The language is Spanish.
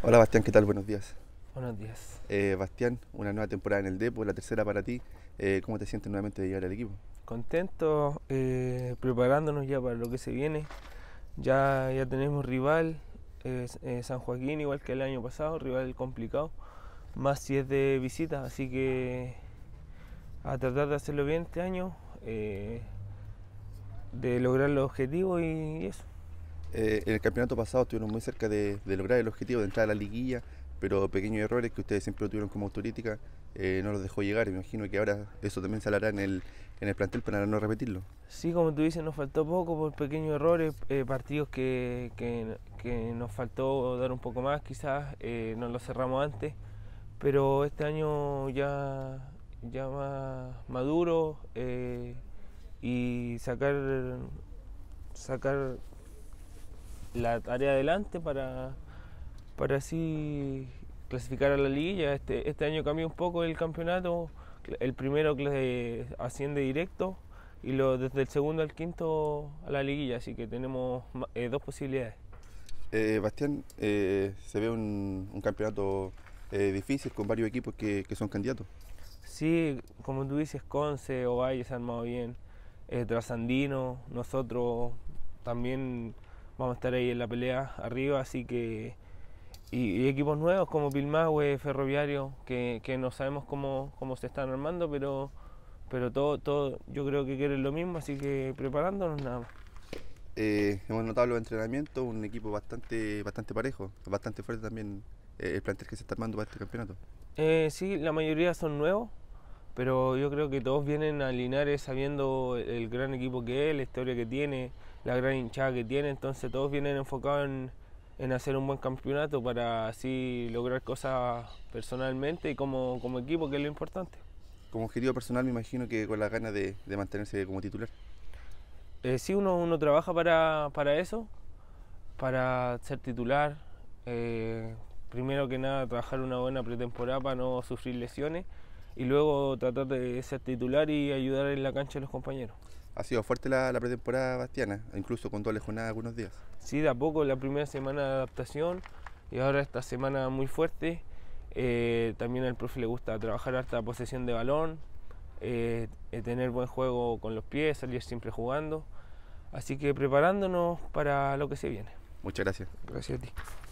Hola Bastián, ¿qué tal? Buenos días. Buenos días. Eh, Bastián, una nueva temporada en el Depo, la tercera para ti. Eh, ¿Cómo te sientes nuevamente de llegar al equipo? Contento, eh, preparándonos ya para lo que se viene. Ya, ya tenemos rival, San Joaquín, igual que el año pasado, rival complicado, más si es de visita, así que a tratar de hacerlo bien este año, eh, de lograr los objetivos y eso. Eh, en el campeonato pasado estuvieron muy cerca de, lograr el objetivo de entrar a la liguilla, pero pequeños errores que ustedes siempre tuvieron como autorítica eh, no los dejó llegar. Me imagino que ahora eso también se en el, en el plantel para no repetirlo. Sí, como tú dices, nos faltó poco por pequeños errores, eh, partidos que, nos faltó dar un poco más, quizás no los cerramos antes, pero este año ya, ya más maduro y sacar sacar la tarea adelante para, para así clasificar a la liguilla. Este, este año cambió un poco el campeonato, el primero asciende directo y lo, desde el segundo al quinto a la liguilla, así que tenemos eh, dos posibilidades. Eh, Bastián, eh, se ve un, campeonato eh, difícil con varios equipos que, que, son candidatos. Sí, como tú dices, Conce, Ovalle se han armado bien, Trasandino, nosotros también vamos a estar ahí en la pelea arriba, así que... Y, equipos nuevos como Pilmahue, Ferroviario, que, no sabemos cómo, cómo se están armando, pero, pero todo, todo yo creo que quieren lo mismo, así que preparándonos nada más. Eh, hemos notado los entrenamientos, un equipo bastante, bastante parejo, bastante fuerte también eh, el plantel que se está armando para este campeonato. Eh, sí, la mayoría son nuevos, pero yo creo que todos vienen a Linares sabiendo el gran equipo que es, la historia que tiene, la gran hinchada que tiene, entonces todos vienen enfocados en, hacer un buen campeonato para así lograr cosas personalmente y como, como, equipo, que es lo importante. Como objetivo personal me imagino que con las ganas de, mantenerse como titular. Eh, sí, uno, uno trabaja para, para eso, para ser titular. Eh, primero que nada, trabajar una buena pretemporada para no sufrir lesiones y luego tratar de ser titular y ayudar en la cancha a los compañeros. Ha sido fuerte la, pretemporada bastiana, incluso con doble jornada algunos días. Sí, de a poco, la primera semana de adaptación y ahora esta semana muy fuerte. Eh, también al profe le gusta trabajar harta posesión de balón, eh, eh, tener buen juego con los pies, salir siempre jugando. Así que preparándonos para lo que se viene. Muchas gracias. Gracias a ti.